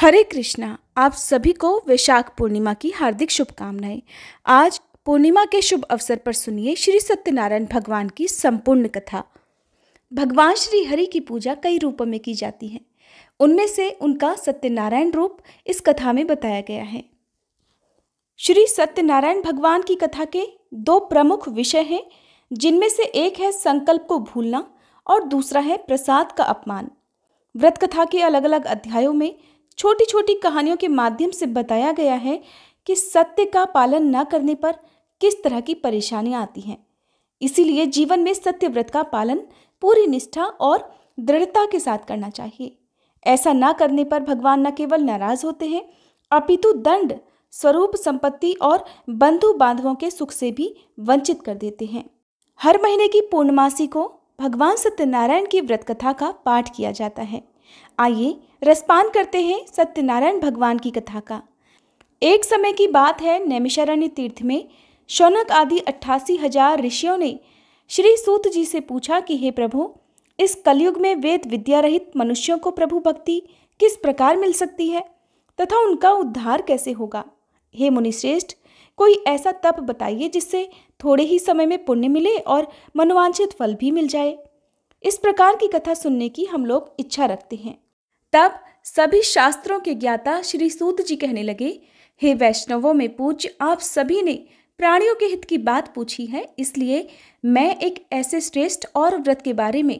हरे कृष्णा आप सभी को वैशाख पूर्णिमा की हार्दिक शुभकामनाएं आज पूर्णिमा के शुभ अवसर पर सुनिए श्री सत्यनारायण भगवान की संपूर्ण कथा भगवान श्री हरि की पूजा कई रूपों में की जाती है उनमें से उनका सत्यनारायण रूप इस कथा में बताया गया है श्री सत्यनारायण भगवान की कथा के दो प्रमुख विषय हैं जिनमें से एक है संकल्प को भूलना और दूसरा है प्रसाद का अपमान व्रत कथा के अलग अलग अध्यायों में छोटी छोटी कहानियों के माध्यम से बताया गया है कि सत्य का पालन न करने पर किस तरह की परेशानियां आती हैं इसीलिए जीवन में सत्य व्रत का पालन पूरी निष्ठा और दृढ़ता के साथ करना चाहिए ऐसा ना करने पर भगवान न केवल नाराज होते हैं अपितु दंड स्वरूप संपत्ति और बंधु बांधवों के सुख से भी वंचित कर देते हैं हर महीने की पूर्णमासी को भगवान सत्यनारायण की व्रत कथा का पाठ किया जाता है आइए रसपान करते हैं सत्यनारायण भगवान की कथा का एक समय की बात है नैमिषारण्य तीर्थ में शौनक आदि अट्ठासी हजार ऋषियों ने श्री सूत जी से पूछा कि हे प्रभु इस कलयुग में वेद विद्या रहित मनुष्यों को प्रभु भक्ति किस प्रकार मिल सकती है तथा उनका उद्धार कैसे होगा हे मुनिश्रेष्ठ कोई ऐसा तप बताइए जिससे थोड़े ही समय में पुण्य मिले और मनोवांछित फल भी मिल जाए इस प्रकार की कथा सुनने की हम लोग इच्छा रखते हैं तब सभी शास्त्रों के ज्ञाता श्री सूत जी कहने लगे हे वैष्णवों में पूज्य आप सभी ने प्राणियों के हित की बात पूछी है इसलिए मैं एक ऐसे श्रेष्ठ और व्रत के बारे में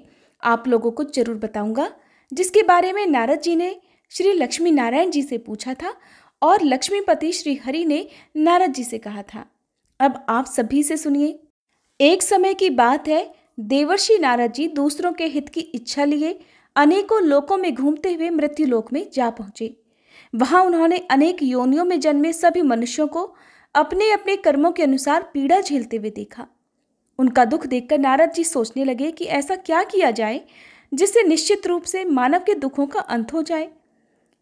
आप लोगों को जरूर बताऊंगा जिसके बारे में नारद जी ने श्री लक्ष्मी नारायण जी से पूछा था और लक्ष्मीपति श्री हरि ने नारद जी से कहा था अब आप सभी से सुनिए एक समय की बात है देवर्षि नारद जी दूसरों के हित की इच्छा लिए अनेकों लोकों में घूमते हुए मृत्यु लोक में जा पहुंचे वहां उन्होंने अनेक योनियों में जन्मे सभी मनुष्यों को अपने अपने कर्मों के अनुसार पीड़ा झेलते हुए देखा उनका दुख देखकर नारद जी सोचने लगे कि ऐसा क्या किया जाए जिससे निश्चित रूप से मानव के दुखों का अंत हो जाए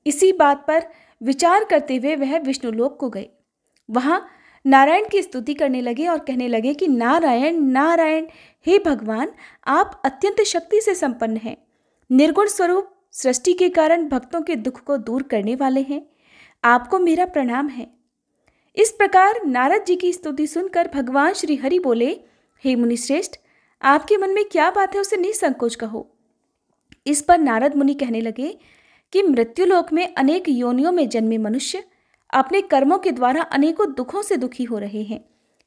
इसी बात पर विचार करते हुए वह विष्णुलोक को गए वहाँ नारायण की स्तुति करने लगे और कहने लगे कि नारायण नारायण हे भगवान आप अत्यंत शक्ति से संपन्न हैं निर्गुण स्वरूप सृष्टि के कारण भक्तों के दुख को दूर करने वाले हैं आपको मेरा प्रणाम है इस प्रकार नारद जी की स्तुति सुनकर भगवान श्री हरि बोले हे मुनिश्रेष्ठ आपके मन में क्या बात है उसे निसंकोच कहो इस पर नारद मुनि कहने लगे कि मृत्युलोक में अनेक योनियों में जन्मे मनुष्य अपने कर्मों के द्वारा अनेकों दुखों से दुखी हो रहे हैं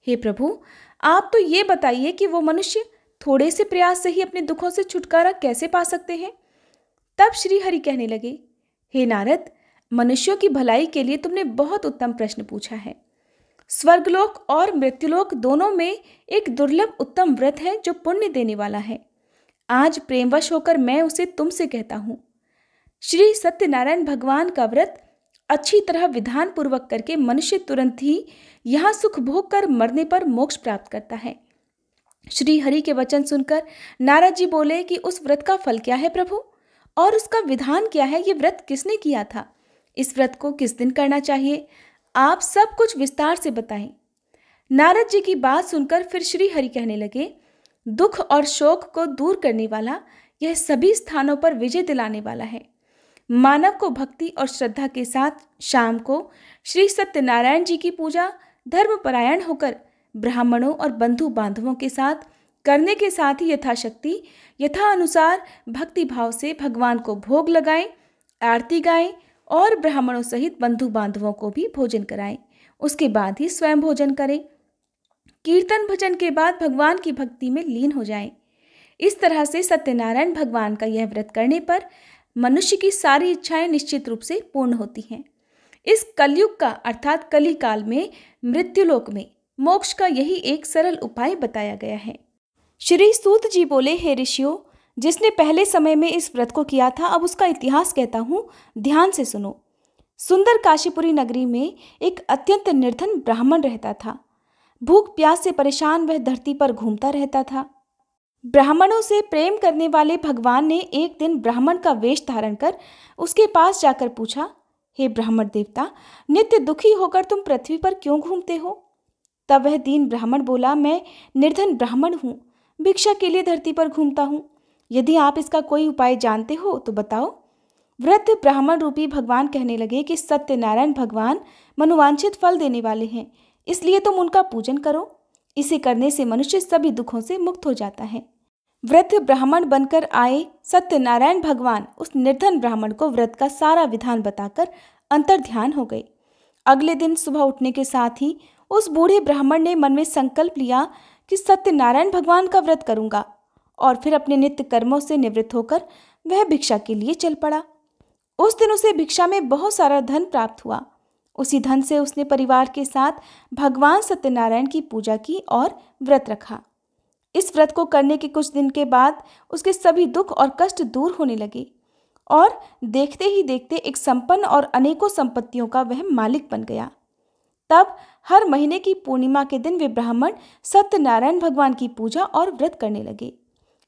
हे प्रभु आप तो ये बताइए कि वो मनुष्य थोड़े से प्रयास से ही अपने दुखों से छुटकारा कैसे पा सकते हैं तब श्री हरि कहने लगे हे नारद मनुष्यों की भलाई के लिए तुमने बहुत उत्तम प्रश्न पूछा है स्वर्गलोक और मृत्युलोक दोनों में एक दुर्लभ उत्तम व्रत है जो पुण्य देने वाला है आज प्रेमवश होकर मैं उसे तुमसे कहता हूँ श्री सत्यनारायण भगवान का व्रत अच्छी तरह विधान पूर्वक करके मनुष्य तुरंत ही यहाँ सुख भोग कर मरने पर मोक्ष प्राप्त करता है श्री हरि के वचन सुनकर नारद जी बोले कि उस व्रत का फल क्या है प्रभु और उसका विधान क्या है ये व्रत किसने किया था इस व्रत को किस दिन करना चाहिए आप सब कुछ विस्तार से बताएं नारद जी की बात सुनकर फिर श्री हरि कहने लगे दुख और शोक को दूर करने वाला यह सभी स्थानों पर विजय दिलाने वाला है मानव को भक्ति और श्रद्धा के साथ शाम को श्री सत्यनारायण जी की पूजा धर्मपरायण होकर ब्राह्मणों और बंधु बांधवों के साथ करने के साथ ही यथाशक्ति यथा अनुसार भक्ति भाव से भगवान को भोग लगाएं आरती गाएं और ब्राह्मणों सहित बंधु बांधवों को भी भोजन कराएं उसके बाद ही स्वयं भोजन करें कीर्तन भजन के बाद भगवान की भक्ति में लीन हो जाएं इस तरह से सत्यनारायण भगवान का यह व्रत करने पर मनुष्य की सारी इच्छाएं निश्चित रूप से पूर्ण होती हैं इस कलयुग का अर्थात कली काल में मृत्युलोक में मोक्ष का यही एक सरल उपाय बताया गया है श्री सूत जी बोले हे ऋषियों जिसने पहले समय में इस व्रत को किया था अब उसका इतिहास कहता हूँ ध्यान से सुनो सुंदर काशीपुरी नगरी में एक अत्यंत निर्धन ब्राह्मण रहता था भूख प्यास से परेशान वह धरती पर घूमता रहता था ब्राह्मणों से प्रेम करने वाले भगवान ने एक दिन ब्राह्मण का वेश धारण कर उसके पास जाकर पूछा हे ब्राह्मण देवता नित्य दुखी होकर तुम पृथ्वी पर क्यों घूमते हो तब वह दीन ब्राह्मण बोला मैं निर्धन ब्राह्मण हूँ भिक्षा के लिए धरती पर घूमता हूँ यदि आप इसका कोई उपाय जानते हो तो बताओ वृद्ध ब्राह्मण रूपी भगवान कहने लगे कि सत्यनारायण भगवान मनोवांछित फल देने वाले हैं इसलिए तुम उनका पूजन करो इसे करने से मनुष्य सभी दुखों से मुक्त हो जाता है वृद्ध ब्राह्मण बनकर आए सत्यनारायण भगवान उस निर्धन ब्राह्मण को व्रत का सारा विधान बताकर अंतर ध्यान हो गए अगले दिन सुबह उठने के साथ ही उस बूढ़े ब्राह्मण ने मन में संकल्प लिया कि सत्यनारायण भगवान का व्रत करूंगा और फिर अपने नित्य कर्मों से निवृत्त होकर वह भिक्षा के लिए चल पड़ा उस दिन उसे भिक्षा में बहुत सारा धन प्राप्त हुआ उसी धन से उसने परिवार के साथ भगवान सत्यनारायण की पूजा की और व्रत रखा इस व्रत को करने के कुछ दिन के बाद उसके सभी दुख और कष्ट दूर होने लगे और देखते ही देखते एक संपन्न और अनेकों संपत्तियों का वह मालिक बन गया तब हर महीने की पूर्णिमा के दिन वे ब्राह्मण सत्यनारायण भगवान की पूजा और व्रत करने लगे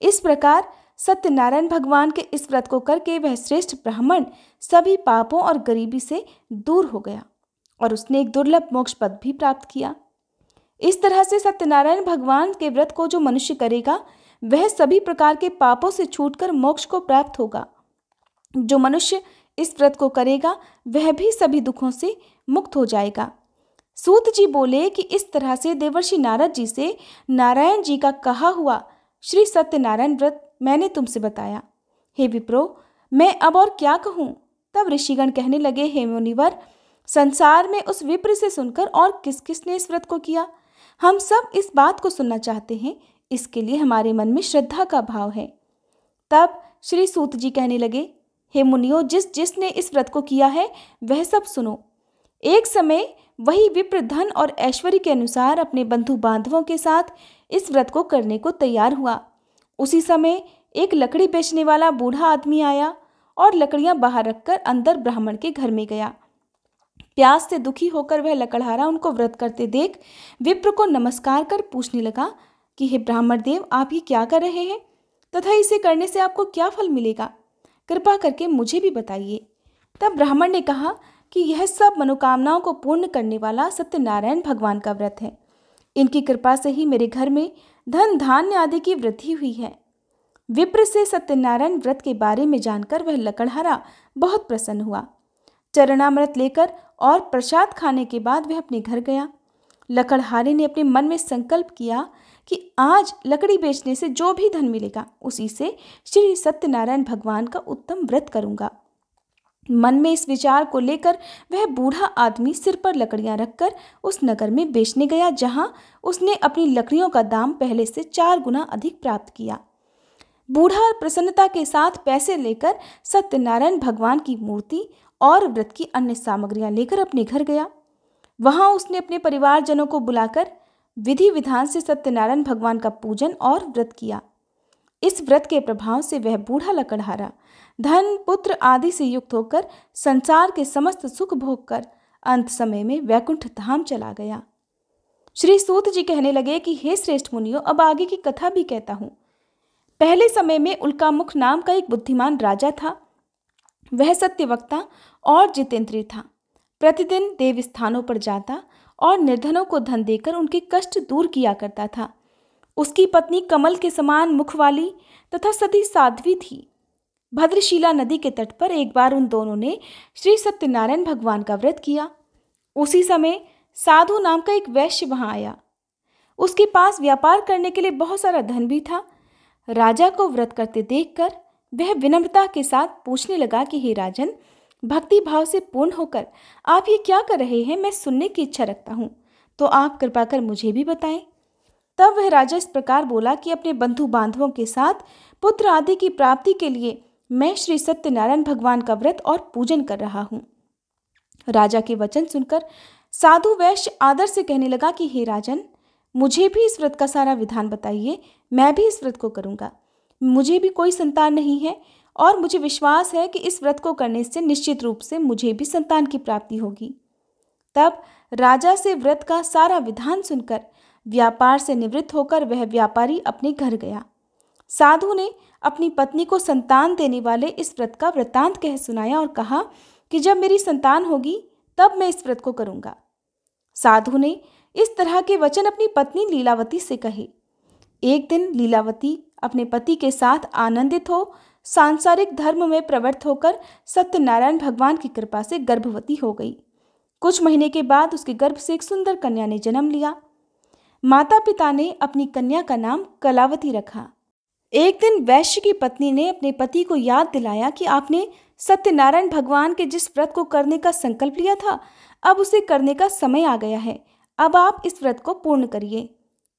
इस प्रकार सत्यनारायण भगवान के इस व्रत को करके वह श्रेष्ठ ब्राह्मण सभी पापों और गरीबी से दूर हो गया और उसने एक दुर्लभ मोक्ष पद भी प्राप्त किया इस तरह से सत्यनारायण भगवान के व्रत को जो मनुष्य करेगा वह सभी प्रकार के पापों से छूटकर मोक्ष को प्राप्त होगा जो मनुष्य इस व्रत को करेगा वह भी सभी दुखों से मुक्त हो जाएगा सूत जी बोले कि इस तरह से देवर्षि नारद जी से नारायण जी का कहा हुआ श्री सत्यनारायण व्रत मैंने तुमसे बताया हे विप्रो मैं अब और क्या कहूँ तब ऋषिगण कहने लगे हे मुनिवर संसार में उस विप्र से सुनकर और किस किस ने इस व्रत को किया हम सब इस बात को सुनना चाहते हैं इसके लिए हमारे मन में श्रद्धा का भाव है तब श्री सूत जी कहने लगे हे मुनियो जिस जिसने इस व्रत को किया है वह सब सुनो एक समय वही विप्र धन और ऐश्वर्य के अनुसार अपने बंधु बांधवों के साथ इस व्रत को करने को तैयार हुआ उसी समय एक लकड़ी बेचने वाला बूढ़ा आदमी आया और लकड़ियां बाहर रखकर अंदर ब्राह्मण के घर में गया प्यास से दुखी होकर वह लकड़हारा उनको व्रत करते देख विप्र को नमस्कार कर पूछने लगा कि हे ब्राह्मण देव आप ये क्या कर रहे हैं तथा इसे करने से आपको क्या फल मिलेगा कृपा करके मुझे भी बताइए तब ब्राह्मण ने कहा कि यह सब मनोकामनाओं को पूर्ण करने वाला सत्यनारायण भगवान का व्रत है इनकी कृपा से ही मेरे घर में धन धान्य आदि की वृद्धि हुई है विप्र से सत्यनारायण व्रत के बारे में जानकर वह लकड़हारा बहुत प्रसन्न हुआ चरणामृत लेकर और प्रसाद खाने के बाद वह अपने घर गया लकड़हारे ने अपने मन में संकल्प किया कि आज लकड़ी बेचने से जो भी धन मिलेगा उसी से श्री सत्यनारायण भगवान का उत्तम व्रत करूंगा मन में इस विचार को लेकर वह बूढ़ा आदमी सिर पर लकड़ियां रखकर उस नगर में बेचने गया जहां उसने अपनी लकड़ियों का दाम पहले से चार गुना अधिक प्राप्त किया बूढ़ा प्रसन्नता के साथ पैसे लेकर सत्यनारायण भगवान की मूर्ति और व्रत की अन्य सामग्रियां लेकर अपने घर गया वहां उसने अपने परिवारजनों को बुलाकर विधि विधान से सत्यनारायण भगवान का पूजन और व्रत किया इस व्रत के प्रभाव से वह बूढ़ा लकड़हारा धन पुत्र आदि से युक्त होकर संसार के समस्त सुख भोग कर अंत समय में वैकुंठ धाम चला गया श्री सूत जी कहने लगे कि हे श्रेष्ठ मुनियो अब आगे की कथा भी कहता हूं पहले समय में उल्कामुख नाम का एक बुद्धिमान राजा था वह सत्यवक्ता और जितेंद्री था प्रतिदिन देव स्थानों पर जाता और निर्धनों को धन देकर उनके कष्ट दूर किया करता था उसकी पत्नी कमल के समान मुख वाली तथा सती साध्वी थी भद्रशिला नदी के तट पर एक बार उन दोनों ने श्री सत्यनारायण भगवान का व्रत किया उसी समय साधु नाम का एक वैश्य वहाँ आया उसके पास व्यापार करने के लिए बहुत सारा धन भी था राजा को व्रत करते देखकर वह विनम्रता के साथ पूछने लगा कि हे राजन भक्ति भाव से पूर्ण होकर आप ये क्या कर रहे हैं मैं सुनने की इच्छा रखता हूँ तो आप कृपा कर मुझे भी बताएं तब वह राजा इस प्रकार बोला कि अपने बंधु बांधवों के साथ पुत्र आदि की प्राप्ति के लिए मैं श्री सत्यनारायण भगवान का व्रत और पूजन कर रहा हूँ राजा के वचन सुनकर साधु वैश्य आदर से कहने लगा कि हे राजन मुझे भी इस व्रत का सारा विधान बताइए मैं भी इस व्रत को करूँगा मुझे भी कोई संतान नहीं है और मुझे विश्वास है कि इस व्रत को करने से निश्चित रूप से मुझे भी संतान की प्राप्ति होगी तब राजा से व्रत का सारा विधान सुनकर व्यापार से निवृत्त होकर वह व्यापारी अपने घर गया साधु ने अपनी पत्नी को संतान देने वाले इस व्रत का वृतांत कह सुनाया और कहा कि जब मेरी संतान होगी तब मैं इस व्रत को करूँगा साधु ने इस तरह के वचन अपनी पत्नी लीलावती से कहे एक दिन लीलावती अपने पति के साथ आनंदित हो सांसारिक धर्म में प्रवृत्त होकर सत्यनारायण भगवान की कृपा से गर्भवती हो गई कुछ महीने के बाद उसके गर्भ से एक सुंदर कन्या ने जन्म लिया माता पिता ने अपनी कन्या का नाम कलावती रखा एक दिन वैश्य की पत्नी ने अपने पति को याद दिलाया कि आपने सत्यनारायण भगवान के जिस व्रत को करने का संकल्प लिया था अब उसे करने का समय आ गया है अब आप इस व्रत को पूर्ण करिए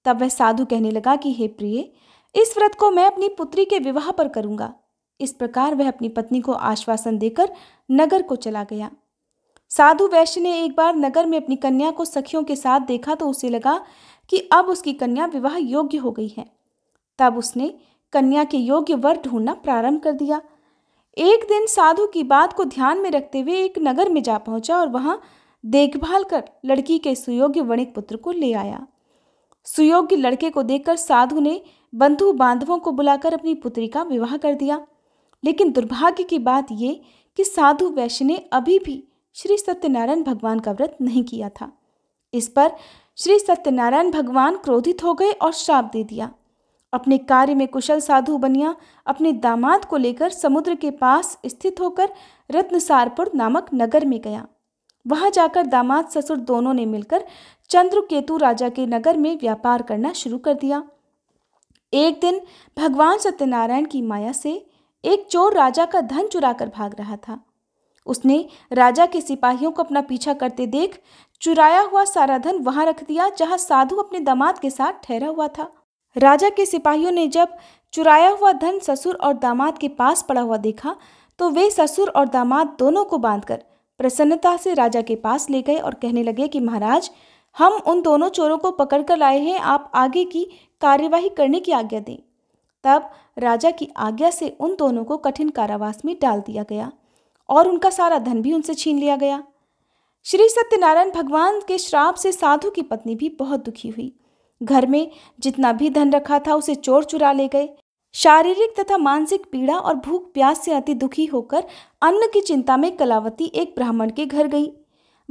तब वह साधु कहने लगा कि हे प्रिय इस व्रत को मैं अपनी पुत्री के विवाह पर करूँगा इस प्रकार वह अपनी पत्नी को आश्वासन देकर नगर को चला गया साधु वैश्य ने एक बार नगर में अपनी कन्या को सखियों के साथ देखा तो उसे लगा कि अब उसकी कन्या विवाह योग्य हो गई है तब उसने कन्या के योग्य वर ढूंढना प्रारंभ कर दिया एक दिन साधु की बात को ध्यान में रखते हुए एक नगर में जा पहुंचा और वहाँ देखभाल कर लड़की के सुयोग्य वणिक पुत्र को ले आया सुयोग्य लड़के को देखकर साधु ने बंधु बांधवों को बुलाकर अपनी पुत्री का विवाह कर दिया लेकिन दुर्भाग्य की बात ये कि साधु वैश्य ने अभी भी श्री सत्यनारायण भगवान का व्रत नहीं किया था इस पर श्री सत्यनारायण भगवान क्रोधित हो गए और श्राप दे दिया अपने कार्य में कुशल साधु बनिया अपने दामाद को लेकर समुद्र के पास स्थित होकर रत्नसारपुर नामक नगर में गया वहां जाकर दामाद ससुर दोनों ने मिलकर चंद्रकेतु राजा के नगर में व्यापार करना शुरू कर दिया एक दिन भगवान सत्यनारायण की माया से एक चोर राजा का धन चुराकर भाग रहा था उसने राजा के सिपाहियों को अपना पीछा करते देख चुराया हुआ सारा धन वहां रख दिया जहां साधु अपने दामाद के साथ ठहरा हुआ था राजा के सिपाहियों ने जब चुराया हुआ धन ससुर और दामाद के पास पड़ा हुआ देखा तो वे ससुर और दामाद दोनों को बांधकर प्रसन्नता से राजा के पास ले गए और कहने लगे कि महाराज हम उन दोनों चोरों को पकड़ कर लाए हैं आप आगे की कार्यवाही करने की आज्ञा दें तब राजा की आज्ञा से उन दोनों को कठिन कारावास में डाल दिया गया और उनका सारा धन भी उनसे छीन लिया गया श्री सत्यनारायण भगवान के श्राप से साधु की पत्नी भी बहुत दुखी हुई घर में जितना भी धन रखा था उसे चोर चुरा ले गए शारीरिक तथा मानसिक पीड़ा और भूख प्यास से अति दुखी होकर अन्न की चिंता में कलावती एक ब्राह्मण के घर गई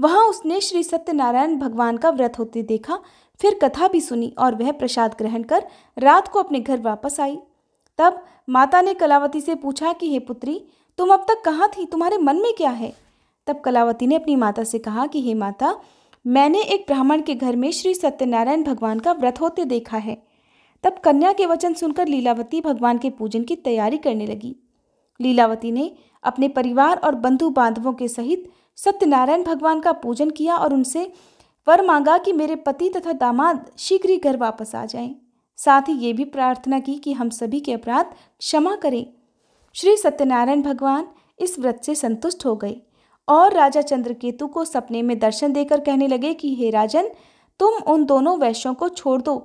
वहाँ उसने श्री सत्यनारायण भगवान का व्रत होते देखा फिर कथा भी सुनी और वह प्रसाद ग्रहण कर रात को अपने घर वापस आई तब माता ने कलावती से पूछा कि हे पुत्री तुम अब तक कहाँ थी तुम्हारे मन में क्या है तब कलावती ने अपनी माता से कहा कि हे माता मैंने एक ब्राह्मण के घर में श्री सत्यनारायण भगवान का व्रत होते देखा है तब कन्या के वचन सुनकर लीलावती भगवान के पूजन की तैयारी करने लगी लीलावती ने अपने परिवार और बंधु बांधवों के सहित सत्यनारायण भगवान का पूजन किया और उनसे वर मांगा कि मेरे पति तथा दामाद शीघ्र ही घर वापस आ जाएं। साथ ही ये भी प्रार्थना की कि हम सभी के अपराध क्षमा करें श्री सत्यनारायण भगवान इस व्रत से संतुष्ट हो गए और राजा चंद्रकेतु को सपने में दर्शन देकर कहने लगे कि हे राजन तुम उन दोनों वैश्यों को छोड़ दो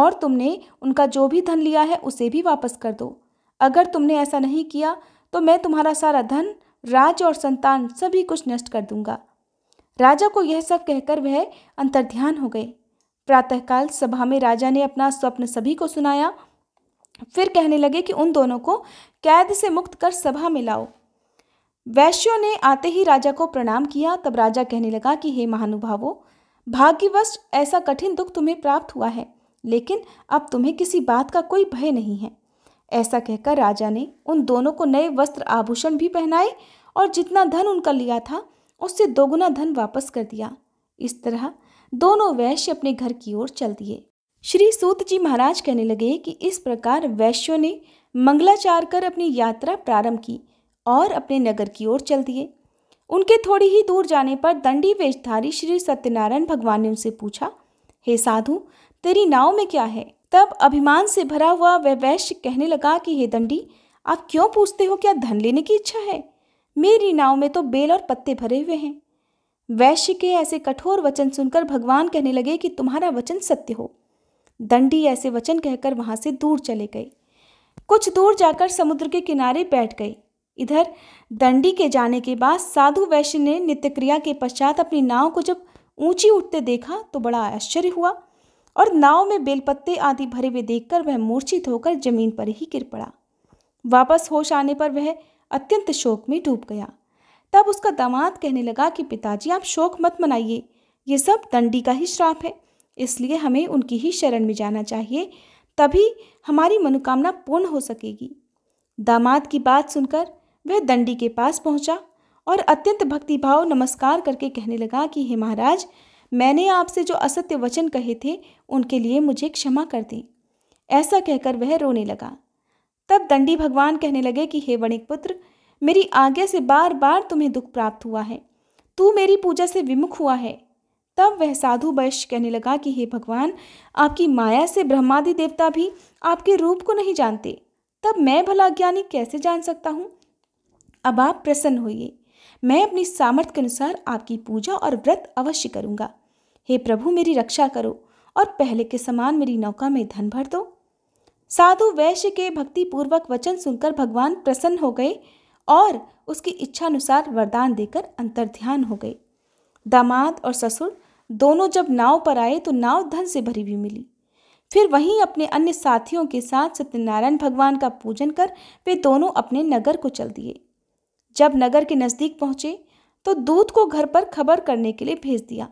और तुमने उनका जो भी धन लिया है उसे भी वापस कर दो अगर तुमने ऐसा नहीं किया तो मैं तुम्हारा सारा धन राज और संतान सभी कुछ नष्ट कर दूंगा राजा को यह सब कहकर वह अंतर्ध्यान हो गए प्रातःकाल सभा में राजा ने अपना स्वप्न सभी को सुनाया फिर कहने लगे कि उन दोनों को कैद से मुक्त कर सभा में लाओ वैश्यों ने आते ही राजा को प्रणाम किया तब राजा कहने लगा कि हे महानुभावो भाग्यवश ऐसा कठिन दुख तुम्हें प्राप्त हुआ है लेकिन अब तुम्हें किसी बात का कोई भय नहीं है ऐसा कहकर राजा ने उन दोनों को नए वस्त्र आभूषण भी पहनाए और जितना धन उनका लिया था उससे दोगुना धन वापस कर दिया इस तरह दोनों वैश्य अपने घर की ओर चल दिए श्री सूत जी महाराज कहने लगे कि इस प्रकार वैश्यों ने मंगलाचार कर अपनी यात्रा प्रारंभ की और अपने नगर की ओर चल दिए उनके थोड़ी ही दूर जाने पर दंडी वेशधारी श्री सत्यनारायण भगवान ने उनसे पूछा हे साधु तेरी नाव में क्या है तब अभिमान से भरा हुआ वह वैश्य कहने लगा कि हे दंडी आप क्यों पूछते हो क्या धन लेने की इच्छा है मेरी नाव में तो बेल और पत्ते भरे हुए हैं वैश्य के ऐसे कठोर वचन सुनकर भगवान कहने लगे कि तुम्हारा वचन सत्य हो दंडी ऐसे वचन कहकर वहाँ से दूर चले गए कुछ दूर जाकर समुद्र के किनारे बैठ गए इधर दंडी के जाने के बाद साधु वैश्य ने नित्यक्रिया के पश्चात अपनी नाव को जब ऊंची उठते देखा तो बड़ा आश्चर्य हुआ और नाव में बेलपत्ते आदि भरे हुए देखकर वह मूर्छित होकर जमीन पर ही गिर पड़ा वापस होश आने पर वह अत्यंत शोक में डूब गया तब उसका दामाद कहने लगा कि पिताजी आप शोक मत मनाइए ये सब दंडी का ही श्राप है इसलिए हमें उनकी ही शरण में जाना चाहिए तभी हमारी मनोकामना पूर्ण हो सकेगी दामाद की बात सुनकर वह दंडी के पास पहुंचा और अत्यंत भक्तिभाव नमस्कार करके कहने लगा कि हे महाराज मैंने आपसे जो असत्य वचन कहे थे उनके लिए मुझे क्षमा कर दी ऐसा कहकर वह रोने लगा तब दंडी भगवान कहने लगे कि हे वणिक पुत्र मेरी आज्ञा से बार बार तुम्हें दुख प्राप्त हुआ है तू मेरी पूजा से विमुख हुआ है तब वह साधु वैश्य कहने लगा कि हे भगवान आपकी माया से ब्रह्मादि देवता भी आपके रूप को नहीं जानते तब मैं भला ज्ञानी कैसे जान सकता हूँ अब आप प्रसन्न होइए मैं अपनी सामर्थ्य के अनुसार आपकी पूजा और व्रत अवश्य करूँगा हे प्रभु मेरी रक्षा करो और पहले के समान मेरी नौका में धन भर दो साधु वैश्य के भक्तिपूर्वक वचन सुनकर भगवान प्रसन्न हो गए और उसकी इच्छानुसार वरदान देकर अंतर्ध्यान हो गए दामाद और ससुर दोनों जब नाव पर आए तो नाव धन से भरी हुई मिली फिर वहीं अपने अन्य साथियों के साथ सत्यनारायण भगवान का पूजन कर वे दोनों अपने नगर को चल दिए जब नगर के नज़दीक पहुँचे तो दूत को घर पर खबर करने के लिए भेज दिया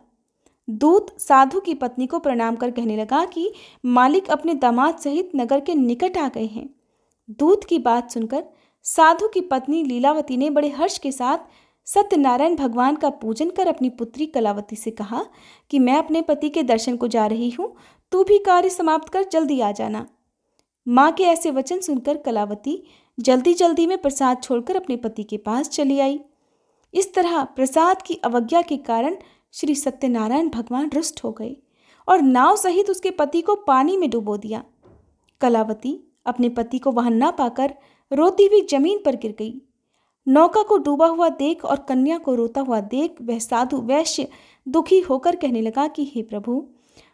दूत साधु की पत्नी को प्रणाम कर कहने लगा कि मालिक अपने दामाद सहित नगर के निकट आ गए हैं दूत की बात सुनकर साधु की पत्नी लीलावती ने बड़े हर्ष के साथ सत्यनारायण भगवान का पूजन कर अपनी पुत्री कलावती से कहा कि मैं अपने पति के दर्शन को जा रही हूँ तू भी कार्य समाप्त कर जल्दी आ जाना माँ के ऐसे वचन सुनकर कलावती जल्दी जल्दी में प्रसाद छोड़कर अपने पति के पास चली आई इस तरह प्रसाद की अवज्ञा के कारण श्री सत्यनारायण भगवान रुष्ट हो गए और नाव सहित उसके पति को पानी में डुबो दिया कलावती अपने पति को वहां ना पाकर रोती हुई जमीन पर गिर गई नौका को डूबा हुआ देख और कन्या को रोता हुआ देख वह साधु वैश्य दुखी होकर कहने लगा कि हे प्रभु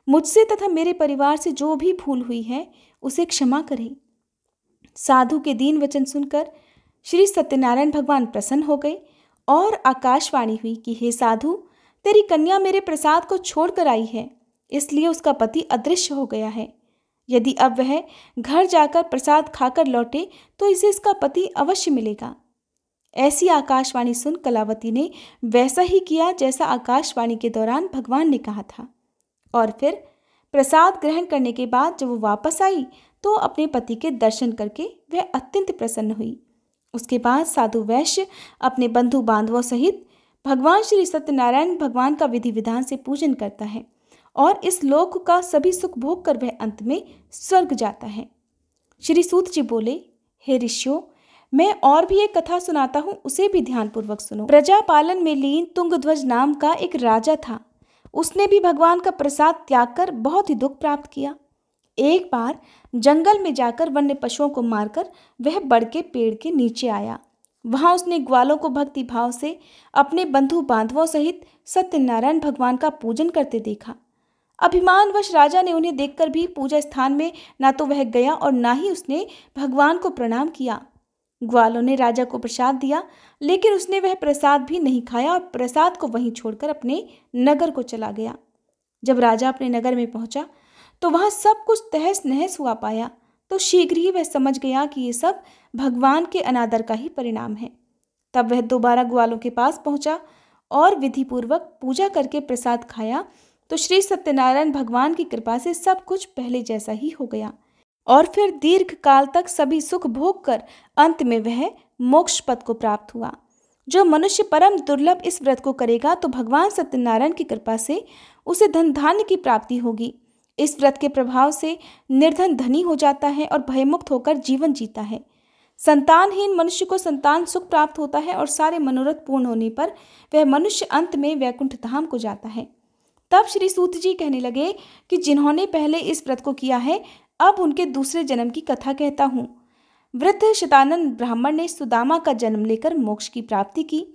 मुझसे तथा मेरे परिवार से जो भी भूल हुई है उसे क्षमा करें साधु के दीन वचन सुनकर श्री सत्यनारायण भगवान प्रसन्न हो गए और आकाशवाणी हुई कि हे साधु तेरी कन्या मेरे प्रसाद को छोड़कर आई है इसलिए उसका पति अदृश्य हो गया है यदि अब वह घर जाकर प्रसाद खाकर लौटे तो इसे इसका पति अवश्य मिलेगा ऐसी आकाशवाणी सुन कलावती ने वैसा ही किया जैसा आकाशवाणी के दौरान भगवान ने कहा था और फिर प्रसाद ग्रहण करने के बाद जब वो वापस आई तो अपने पति के दर्शन करके वह अत्यंत प्रसन्न हुई उसके बाद साधु वैश्य अपने बंधु बांधवों सहित भगवान श्री सत्यनारायण भगवान का विधि विधान से पूजन करता है और इस लोक का सभी सुख भोग कर वह अंत में स्वर्ग जाता है श्री सूत जी बोले हे ऋषियो मैं और भी एक कथा सुनाता हूँ उसे भी ध्यानपूर्वक सुनो प्रजा पालन में लीन तुंगध्वज नाम का एक राजा था उसने भी भगवान का प्रसाद त्याग कर बहुत ही दुख प्राप्त किया एक बार जंगल में जाकर वन्य पशुओं को मारकर वह बड़ के पेड़ के नीचे आया वहाँ उसने ग्वालों को भक्ति भाव से अपने बंधु बांधवों सहित सत्यनारायण भगवान का पूजन करते देखा अभिमानवश राजा ने उन्हें देखकर भी पूजा स्थान में ना तो वह गया और ना ही उसने भगवान को प्रणाम किया ग्वालों ने राजा को प्रसाद दिया लेकिन उसने वह प्रसाद भी नहीं खाया और प्रसाद को वहीं छोड़कर अपने नगर को चला गया जब राजा अपने नगर में पहुंचा तो वहाँ सब कुछ तहस नहस हुआ पाया तो शीघ्र ही वह समझ गया कि ये सब भगवान के अनादर का ही परिणाम है तब वह दोबारा ग्वालों के पास पहुंचा और विधिपूर्वक पूजा करके प्रसाद खाया तो श्री सत्यनारायण भगवान की कृपा से सब कुछ पहले जैसा ही हो गया और फिर दीर्घ काल तक सभी सुख भोग कर अंत में वह मोक्ष पद को प्राप्त हुआ जो मनुष्य परम दुर्लभ इस व्रत को करेगा तो भगवान सत्यनारायण की कृपा से उसे धन धान्य की प्राप्ति होगी इस व्रत के प्रभाव से निर्धन धनी हो जाता है और भयमुक्त होकर जीवन जीता है संतानहीन मनुष्य को संतान सुख प्राप्त होता है और सारे मनोरथ पूर्ण होने पर वह मनुष्य अंत में वैकुंठ धाम को जाता है तब श्री सूत जी कहने लगे कि जिन्होंने पहले इस व्रत को किया है अब उनके दूसरे जन्म की कथा कहता हूँ वृद्ध शतानंद ब्राह्मण ने सुदामा का जन्म लेकर मोक्ष की प्राप्ति की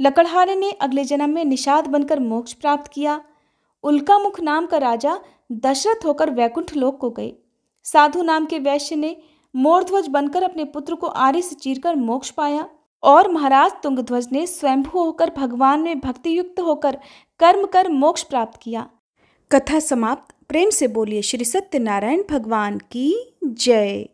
लकड़हारे ने अगले जन्म में निषाद बनकर मोक्ष प्राप्त किया उल्कामुख नाम का राजा दशरथ होकर वैकुंठ लोक को गए साधु नाम के वैश्य ने मोरध्वज बनकर अपने पुत्र को आर्य से चीरकर मोक्ष पाया और महाराज तुंगध्वज ने स्वयंभू होकर भगवान में भक्ति युक्त होकर कर्म कर मोक्ष प्राप्त किया कथा समाप्त प्रेम से बोलिए श्री सत्यनारायण भगवान की जय